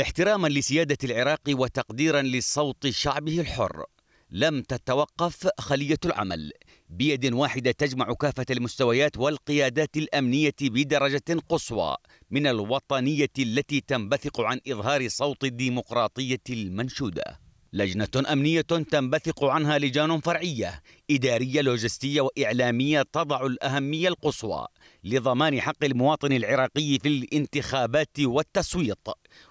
احتراما لسيادة العراق وتقديرا لصوت شعبه الحر لم تتوقف خلية العمل بيد واحدة تجمع كافة المستويات والقيادات الأمنية بدرجة قصوى من الوطنية التي تنبثق عن إظهار صوت الديمقراطية المنشودة لجنة أمنية تنبثق عنها لجان فرعية إدارية لوجستية وإعلامية تضع الأهمية القصوى لضمان حق المواطن العراقي في الانتخابات والتصويت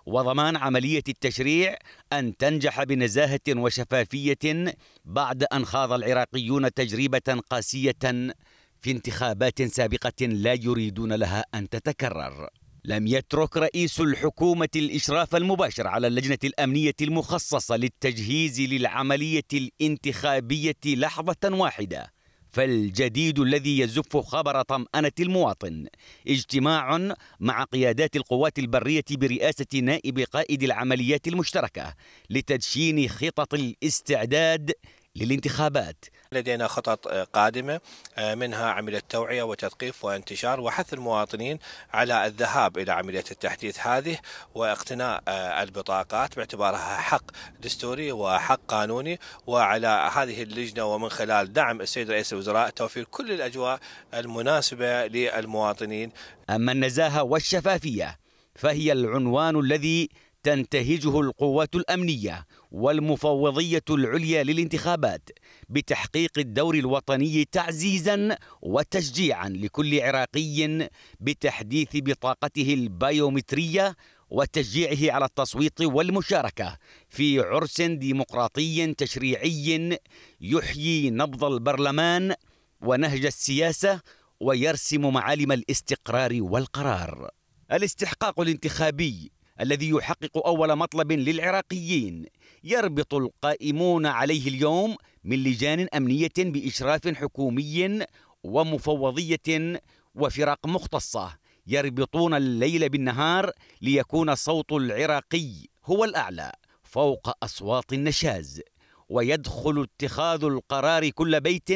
وضمان عملية التشريع أن تنجح بنزاهة وشفافية بعد أن خاض العراقيون تجربة قاسية في انتخابات سابقة لا يريدون لها أن تتكرر لم يترك رئيس الحكومة الإشراف المباشر على اللجنة الأمنية المخصصة للتجهيز للعملية الانتخابية لحظة واحدة فالجديد الذي يزف خبر طمأنة المواطن اجتماع مع قيادات القوات البرية برئاسة نائب قائد العمليات المشتركة لتدشين خطط الاستعداد للانتخابات لدينا خطط آه، قادمة آه، منها عملية توعية وتثقيف وانتشار وحث المواطنين على الذهاب إلى عملية التحديث هذه واقتناء آه، البطاقات باعتبارها حق دستوري وحق قانوني وعلى هذه اللجنة ومن خلال دعم السيد رئيس الوزراء توفير كل الأجواء المناسبة للمواطنين أما النزاهة والشفافية فهي العنوان الذي تنتهجه القوات الامنيه والمفوضيه العليا للانتخابات بتحقيق الدور الوطني تعزيزا وتشجيعا لكل عراقي بتحديث بطاقته البيومتريه وتشجيعه على التصويت والمشاركه في عرس ديمقراطي تشريعي يحيي نبض البرلمان ونهج السياسه ويرسم معالم الاستقرار والقرار الاستحقاق الانتخابي الذي يحقق أول مطلب للعراقيين يربط القائمون عليه اليوم من لجان أمنية بإشراف حكومي ومفوضية وفرق مختصة يربطون الليل بالنهار ليكون صوت العراقي هو الأعلى فوق أصوات النشاز ويدخل اتخاذ القرار كل بيت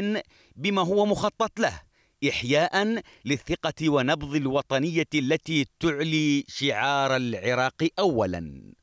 بما هو مخطط له إحياء للثقة ونبض الوطنية التي تعلي شعار العراق أولاً